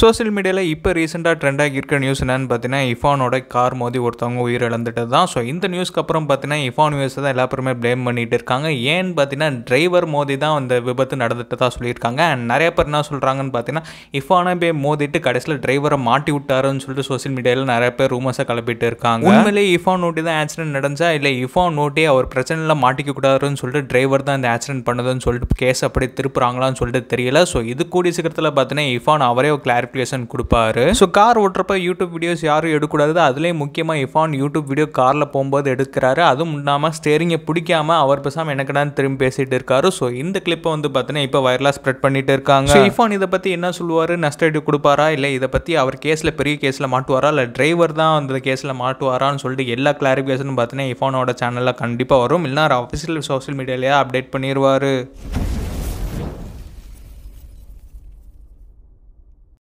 social மீடியாவில் இப்போ ரீசெண்டாக ட்ரெண்டாக இருக்க நியூஸ் என்னென்னு பார்த்தீங்கன்னா இஃபானோட கார் மோதி ஒருத்தவங்க உயிரிழந்துட்டு தான் ஸோ இந்த நியூஸ்க்கு அப்புறம் பார்த்தீங்கன்னா இஃபான் நியூஸ் தான் எல்லா பேருமே ப்ளேம் பண்ணிகிட்டு இருக்காங்க ஏன்னு பார்த்தீங்கன்னா டிரைவர் மோதி தான் அந்த விபத்து நடந்துட்டு தான் சொல்லியிருக்காங்க அண்ட் நிறைய பேர் என்ன சொல்கிறாங்கன்னு பார்த்தீங்கன்னா இஃபானை போய் மோதிட்டு கடைசியில் டிரைவரை மாட்டி விட்டாருன்னு சொல்லிட்டு சோசியல் மீடியாவில் நிறைய பேர் ரூமர்ஸாக கிளப்பிட்டு இருக்காங்க உண்மையிலே இஃபான் நோட்டி தான் ஆக்சிடென்ட் நடந்தா இல்லை இஃபான் நோட்டி அவர் பிரச்சனையில் மாட்டிக்க கூடாதுன்னு சொல்லிட்டு டிரைவர் தான் இந்த ஆக்சிடென்ட் பண்ணுதுன்னு சொல்லிட்டு கேஸ் அப்படி திருப்புறாங்களான்னு சொல்லிட்டு தெரியல ஸோ இது கூடிய சீக்கிரத்தில் பார்த்தீங்கன்னா இஃபான் அவரே கேல்குலேஷன் கொடுப்பாரு ஸோ கார் ஓட்டுறப்ப யூடியூப் வீடியோஸ் யாரும் எடுக்கக்கூடாது அதுலேயும் முக்கியமாக இஃபான் யூடியூப் வீடியோ காரில் போகும்போது எடுக்கிறாரு அதுவும் இல்லாமல் ஸ்டேரிங்கை பிடிக்காம அவர் பேசாமல் எனக்குடான்னு திரும்பி பேசிகிட்டு இருக்காரு ஸோ இந்த கிளிப்பை வந்து பார்த்தீங்கன்னா இப்போ வைரலாக ஸ்ப்ரெட் பண்ணிட்டு இருக்காங்க இஃபான் இதை பற்றி என்ன சொல்லுவார் நஷ்டஈடு கொடுப்பாரா இல்லை இதை பற்றி அவர் கேஸில் பெரிய கேஸில் மாட்டுவாரா இல்லை டிரைவர் தான் அந்த கேஸில் மாட்டுவாரான்னு சொல்லிட்டு எல்லா கிளாரிஃபிகேஷனும் பார்த்தீங்கன்னா இஃபானோட சேனலில் கண்டிப்பாக வரும் இல்லைனா அவர் அஃபிஷியல் சோஷியல் மீடியாலேயே அப்டேட் பண்ணிடுவார்